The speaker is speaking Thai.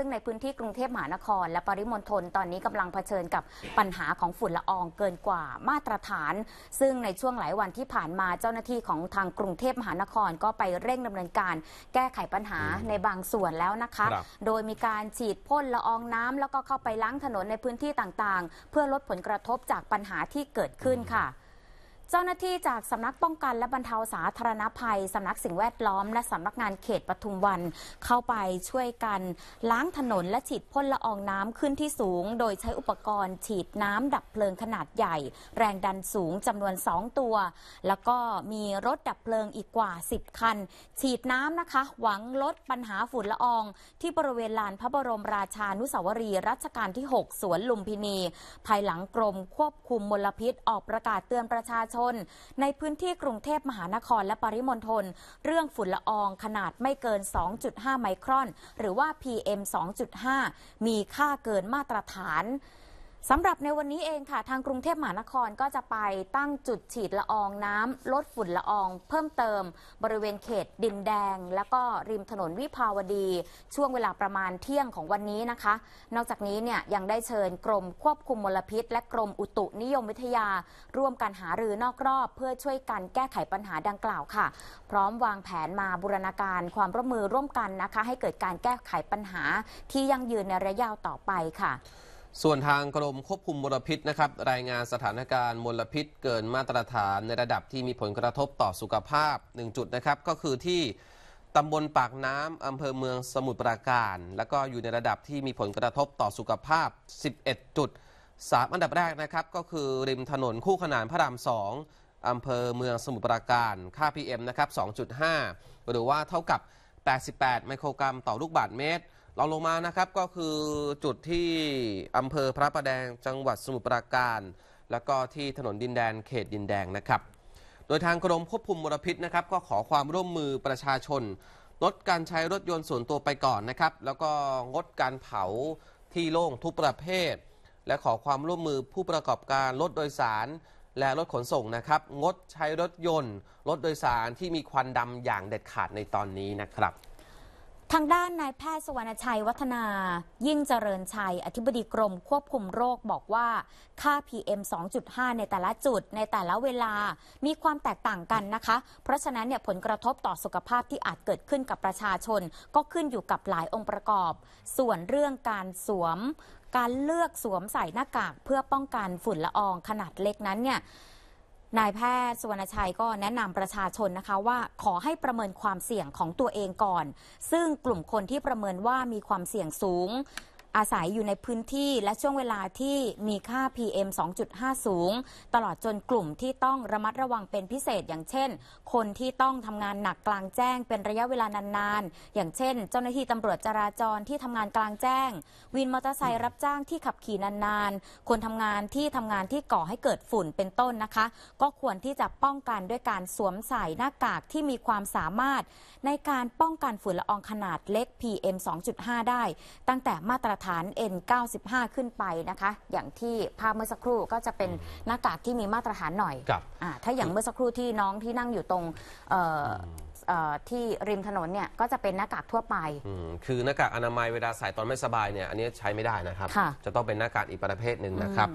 ซึ่งในพื้นที่กรุงเทพมหานคร และปริมณฑลตอนนี้กำลังเผชิญกับปัญหาของฝุ่นละอองเกินกว่ามาตรฐานซึ่งในช่วงหลายวันที่ผ่านมาเจ้าหน้าที่ของทางกรุงเทพมหานครก็ไปเร่งดำเนินการ แก้ไขปัญหาในบางส่วนแล้วนะคะ โดยมีการฉีดพ่นละอองน้ำ แล้วก็เข้าไปล้างถนนในพื้นที่ต่างๆ เพื่อลดผลกระทบจากปัญหาที่เกิดขึ้นค่ะเจ้าหน้าที่จากสำนักป้องกันและบรรเทาสาธารณภัย สำนักสิ่งแวดล้อมและสำนักงานเขตปทุมวัน เข้าไปช่วยกัน ล้างถนนและฉีดพ่นละอองน้ำขึ้นที่สูง โดยใช้อุปกรณ์ฉีดน้ำดับเพลิงขนาดใหญ่ แรงดันสูงจำนวน 2 ตัว แล้วก็มีรถดับเพลิงอีกกว่า 10 คัน ฉีดน้ำนะคะหวังลดปัญหาฝุ่นละออง ที่บริเวณลานพระบรมราชานุสาวรีย์รัชกาลที่ 6 สวนลุมพินี ภายหลังกรม ควบคุมมลพิษ ออกประกาศเตือนประชาชนนในพื้นที่กรุงเทพมหานครและปริมณฑลเรื่องฝุ่นละอองขนาดไม่เกิน 2.5 ไมครอน หรือว่า PM 2.5 มีค่าเกินมาตรฐานสำหรับในวันนี้เองค่ะทางกรุงเทพมหานครก็จะไปตั้งจุดฉีดละอองน้ำลดฝุ่นละอองเพิ่มเติมบริเวณเขตดินแดงแล้วก็ริมถนนวิภาวดี ช่วงเวลาประมาณเที่ยงของวันนี้นะคะ นอกจากนี้เนี่ยยังได้เชิญกรมควบคุมมลพิษและกรมอุตุนิยมวิทยา ร่วมกันหารือนอกรอบเพื่อช่วยกันแก้ไขปัญหาดังกล่าวค่ะ พร้อมวางแผนมาบูรณาการ ความร่วมมือร่วมกันนะคะ ให้เกิดการแก้ไขปัญหาที่ยั่งยืนในระยะยาวต่อไปค่ะส่วนทางกรมควบคุมมลพิษนะครับรายงานสถานการณ์มลพิษเกินมาตรฐานในระดับที่มีผลกระทบต่อสุขภาพ1จุดนะครับก็คือที่ตำบลปากน้ำอำเภอเมืองสมุทรปราการ แล้วก็อยู่ในระดับที่มีผลกระทบต่อสุขภาพ 11จุด3อันดับแรกนะครับก็คือริมถนนคู่ขนานพระราม2อำเภอเมืองสมุทรปราการค่า PM นะครับ2.5 หรือว่าเท่ากับ 88 ไมโครกรัมต่อลูกบาศก์เมตรเราลงมานะครับก็คือจุดที่อำเภอพระประแดงจังหวัดสมุทรปราการ แล้วก็ที่ถนนดินแดนเขตดินแดงนะครับ โดยทางกรมควบคุมมลพิษนะครับ ก็ขอความร่วมมือประชาชนลดการใช้รถยนต์ส่วนตัวไปก่อนนะครับ แล้วก็งดการเผาที่โล่งทุกประเภท และขอความร่วมมือผู้ประกอบการรถโดยสารและรถขนส่งนะครับ งดใช้รถยนต์รถโดยสารที่มีควันดำอย่างเด็ดขาดในตอนนี้นะครับทางด้านนายแพทย์สวรรณชัยวัฒนายิ่งเจริญชัยอธิบดีกรมควบคุมโรคบอกว่าค่า PM 2.5 ในแต่ละจุดในแต่ละเวลามีความแตกต่างกันนะคะ เพราะฉะนั้นเนี่ยผลกระทบต่อสุขภาพที่อาจเกิดขึ้นกับประชาชนก็ขึ้นอยู่กับหลายองค์ประกอบ ส่วนเรื่องการสวม การเลือกสวมใส่หน้ากาก เพื่อป้องกันฝุ่นละอองขนาดเล็กนั้นเนี่ยนายแพทย์สุวรรณชัยก็แนะนำประชาชนนะคะว่าขอให้ประเมินความเสี่ยงของตัวเองก่อน ซึ่งกลุ่มคนที่ประเมินว่ามีความเสี่ยงสูงอาศัยอยู่ในพื้นที่และช่วงเวลาที่มีค่า PM 2.5 สูงตลอดจนกลุ่มที่ต้องระมัดระวังเป็นพิเศษอย่างเช่น คนที่ต้องทำงานหนักกลางแจ้ง เป็นระยะเวลานานๆอย่างเช่น เจ้าหน้าที่ตำรวจจราจรที่ทำงานกลางแจ้ง วินมอเตอร์ไซค์รับจ้างที่ขับขี่นานๆคนทำงานที่ทำงานที่ก่อให้เกิดฝุ่นเป็นต้นนะคะ ก็ควรที่จะป้องกันด้วยการสวมใส่หน้ากากที่มีความสามารถในการป้องกันฝุ่นละอองขนาดเล็ก PM 2.5 ได้ ตั้งแต่มาตรฐาน N95 ขึ้นไปนะคะ อย่างที่ภาพเมื่อสักครู่ก็จะเป็นหน้ากากที่มีมาตรฐานหน่อยอถ้าอย่างเมื่อสักครู่ที่น้องที่นั่งอยู่ตรงที่ริมถนนเนี่ยก็จะเป็นหน้ากากทั่วไป คือหน้ากากอนามัยเวลาใส่ตอนไม่สบายเนี่ยอันนี้ใช้ไม่ได้นะครับะจะต้องเป็นหน้ากากอีกประเภทหนึ่งนะครับ